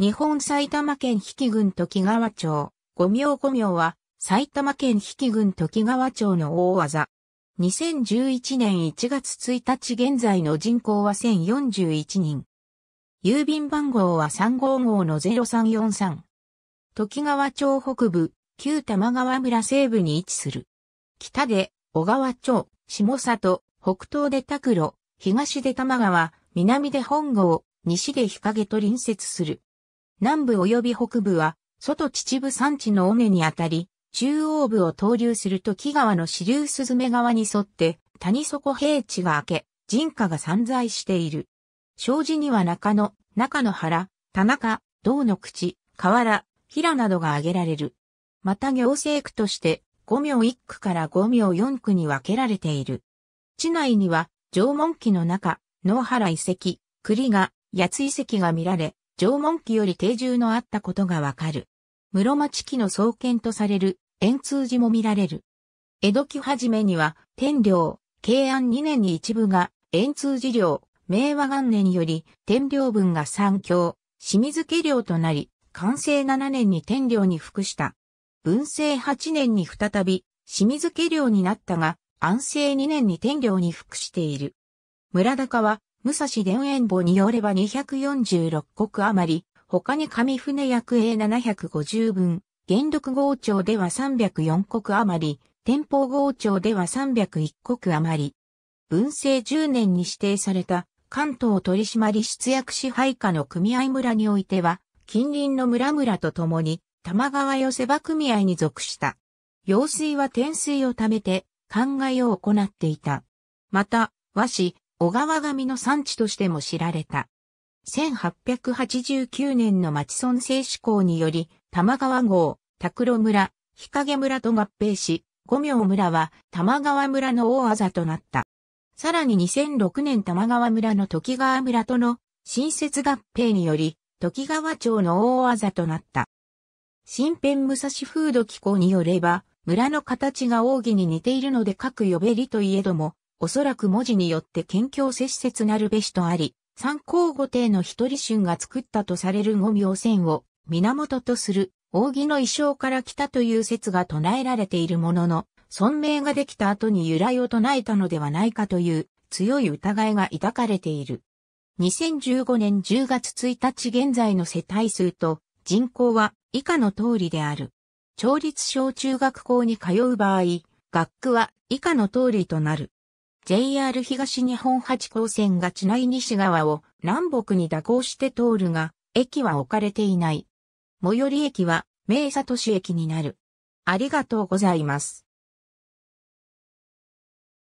日本埼玉県比企郡時川町、五名五名は、埼玉県比企郡時川町の大技。2011年1月1日現在の人口は1041人。郵便番号は355の0343。時川町北部、旧玉川村西部に位置する。北で、小川町、下里、北東で拓路、東で玉川、南で本郷、西で日陰と隣接する。南部及び北部は、外秩父山地の尾根にあたり、中央部を投流すると木川の支流鈴目川に沿って、谷底平地が明け、人家が散在している。障子には中野、中野原、田中、道の口、河原、平などが挙げられる。また行政区として、五名一区から五名四区に分けられている。地内には、縄文期の中、野原遺跡、栗が、八津遺跡が見られ、縄文期より定住のあったことがわかる。室町期の創建とされる、円通寺も見られる。江戸期初めには、天領、慶安2年に一部が、円通寺領、明和元年より、天領分が三教、清水家領となり、完成7年に天領に服した。文政8年に再び、清水家領になったが、安政2年に天領に服している。村高は、武蔵伝縁簿によれば246国余り、他に上船役 a 750分、元禄号庁では304国余り、天保号庁では301国余り。文政10年に指定された関東取締出役支配下の組合村においては、近隣の村々と共に、玉川寄せ場組合に属した。用水は天水を貯めて、灌漑を行っていた。また、和紙、小川紙の産地としても知られた。1889年の町村制施行により、玉川郷、拓郎村、日陰村と合併し、五名村は玉川村の大あざとなった。さらに2006年玉川村の時川村との新設合併により、時川町の大あざとなった。新編武蔵風土機構によれば、村の形が奥義に似ているので各呼べりといえども、おそらく文字によって県境摂節なるべしとあり、三皇五帝の一人春が作ったとされる五名線を源とする扇の衣装から来たという説が唱えられているものの、尊名ができた後に由来を唱えたのではないかという強い疑いが抱かれている。2015年10月1日現在の世帯数と人口は以下の通りである。町立小中学校に通う場合、学区は以下の通りとなる。JR 東日本八高線が地内西側を南北に蛇行して通るが、駅は置かれていない。最寄り駅は、名里市駅になる。ありがとうございます。